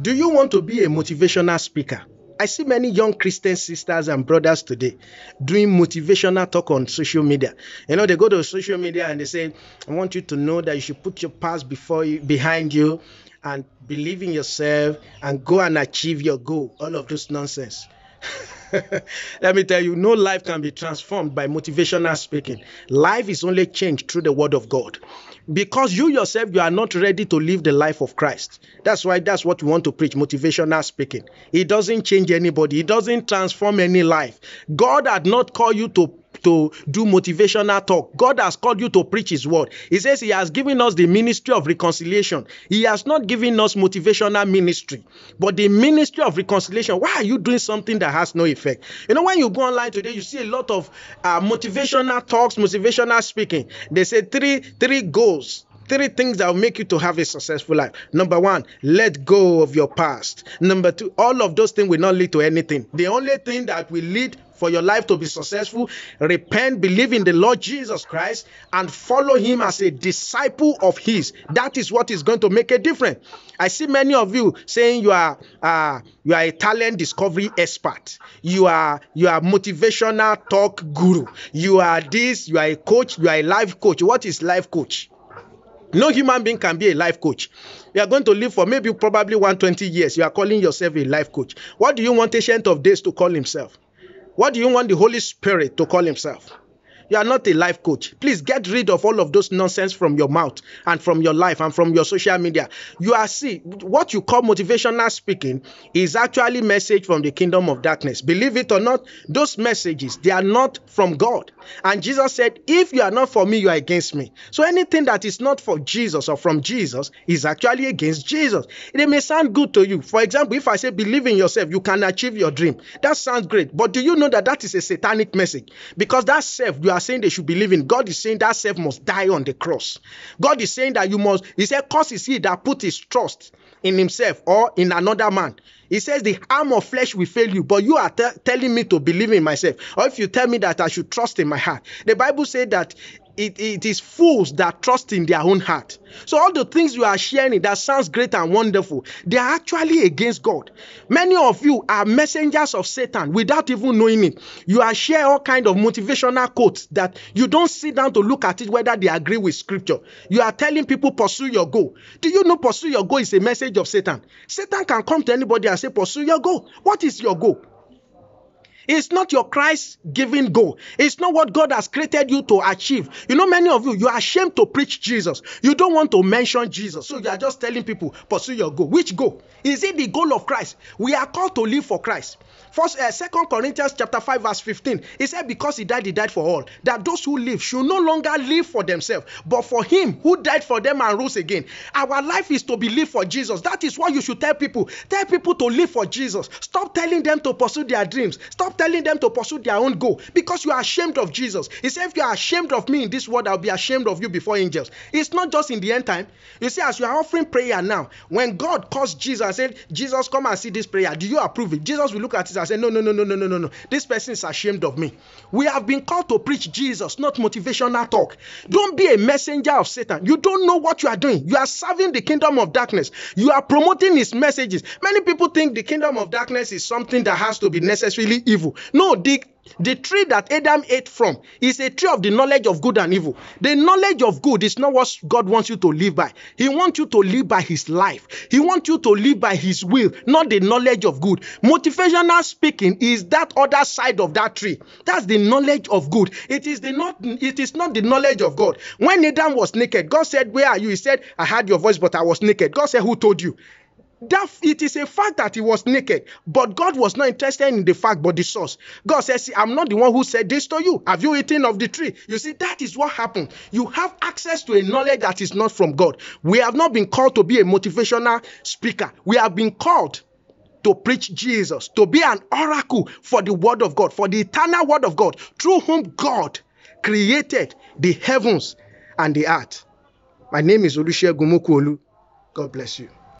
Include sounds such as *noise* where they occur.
Do you want to be a motivational speaker? I see many young Christian sisters and brothers today doing motivational talk on social media. You know, they go to social media and they say, I want you to know that you should put your past before you, behind you and believe in yourself and go and achieve your goal. All of this nonsense. *laughs* *laughs* Let me tell you, no life can be transformed by motivational speaking. Life is only changed through the word of God. Because you yourself, you are not ready to live the life of Christ. That's why that's what we want to preach motivational speaking. It doesn't change anybody, it doesn't transform any life. God had not called you to to do motivational talk. God has called you to preach His word. He says He has given us the ministry of reconciliation. He has not given us motivational ministry, but the ministry of reconciliation. Why are you doing something that has no effect? You know, when you go online today, you see a lot of uh, motivational talks, motivational speaking. They say three three goals three things that will make you to have a successful life. Number one, let go of your past. Number two, all of those things will not lead to anything. The only thing that will lead for your life to be successful, repent, believe in the Lord Jesus Christ, and follow Him as a disciple of His. That is what is going to make a difference. I see many of you saying you are uh, you are a talent discovery expert, you are you are motivational talk guru, you are this, you are a coach, you are a life coach. What is life coach? No human being can be a life coach. You are going to live for maybe probably 120 years. You are calling yourself a life coach. What do you want Ancient of Days to call himself? What do you want the Holy Spirit to call himself? You are not a life coach. Please get rid of all of those nonsense from your mouth and from your life and from your social media. You are see what you call motivational speaking is actually message from the kingdom of darkness. Believe it or not, those messages they are not from God. And Jesus said, "If you are not for me, you are against me." So anything that is not for Jesus or from Jesus is actually against Jesus. It may sound good to you. For example, if I say believe in yourself, you can achieve your dream. That sounds great. But do you know that that is a satanic message? Because that self you are saying they should believe in, God is saying that self must die on the cross. God is saying that you must, He said, cause is he that put his trust in himself or in another man. He says, The arm of flesh will fail you, but you are telling me to believe in myself. Or if you tell me that I should trust in my heart. The Bible says that it, it is fools that trust in their own heart. So all the things you are sharing that sounds great and wonderful, they are actually against God. Many of you are messengers of Satan without even knowing it. You are share all kind of motivational quotes that you don't sit down to look at it whether they agree with scripture. You are telling people pursue your goal. Do you know pursue your goal is a message of Satan? Satan can come to anybody and say pursue your goal. What is your goal? It's not your Christ given goal. It's not what God has created you to achieve. You know, many of you, you are ashamed to preach Jesus. You don't want to mention Jesus. So you are just telling people, pursue your goal. Which goal? Is it the goal of Christ? We are called to live for Christ. First, uh, Second Corinthians chapter 5, verse 15. He said, Because he died, he died for all. That those who live should no longer live for themselves, but for him who died for them and rose again. Our life is to be lived for Jesus. That is why you should tell people. Tell people to live for Jesus. Stop telling them to pursue their dreams. Stop telling them to pursue their own goal because you are ashamed of Jesus. He said, If you are ashamed of me in this world, I'll be ashamed of you before angels. It's not just in the end time. You see, as you are offering prayer now, when God calls Jesus and said, Jesus, come and see this prayer, do you approve it? Jesus will look at it and say, No, no, no, no, no, no, no, no. This person is ashamed of me. We have been called to preach Jesus, not motivational talk. Don't be a messenger of Satan. You don't know what you are doing. You are serving the kingdom of darkness. You are promoting his messages. Many people think the kingdom of darkness is something that has to be necessarily evil evil. No, the, the tree that Adam ate from is a tree of the knowledge of good and evil. The knowledge of good is not what God wants you to live by. He wants you to live by His life, He wants you to live by His will, not the knowledge of good. Motivational speaking is that other side of that tree. That's the knowledge of good. It is, the not, it is not the knowledge of God. When Adam was naked, God said, Where are you? He said, I heard your voice, but I was naked. God said, Who told you? That it is a fact that he was naked, but God was not interested in the fact, but the source. God says, I'm not the one who said this to you. Have you eaten of the tree? You see, that is what happened. You have access to a knowledge that is not from God. We have not been called to be a motivational speaker, we have been called to preach Jesus, to be an oracle for the word of God, for the eternal word of God, through whom God created the heavens and the earth. My name is Olusegun Gumokuolu. God bless you.